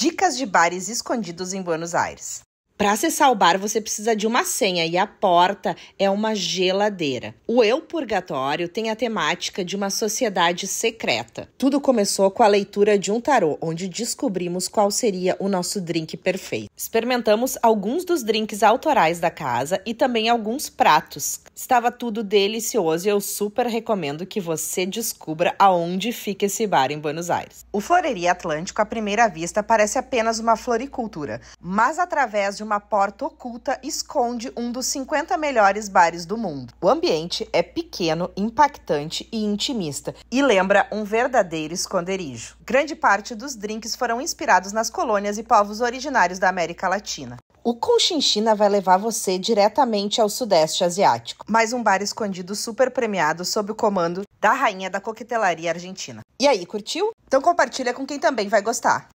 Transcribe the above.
Dicas de bares escondidos em Buenos Aires. Para acessar o bar, você precisa de uma senha e a porta é uma geladeira. O Eu Purgatório tem a temática de uma sociedade secreta. Tudo começou com a leitura de um tarô, onde descobrimos qual seria o nosso drink perfeito. Experimentamos alguns dos drinks autorais da casa e também alguns pratos. Estava tudo delicioso e eu super recomendo que você descubra aonde fica esse bar em Buenos Aires. O Floreria Atlântico, à primeira vista, parece apenas uma floricultura, mas através de uma porta oculta esconde um dos 50 melhores bares do mundo. O ambiente é pequeno, impactante e intimista e lembra um verdadeiro esconderijo. Grande parte dos drinks foram inspirados nas colônias e povos originários da América Latina. O Conchinchina vai levar você diretamente ao Sudeste Asiático, mais um bar escondido super premiado sob o comando da rainha da coquetelaria argentina. E aí, curtiu? Então compartilha com quem também vai gostar.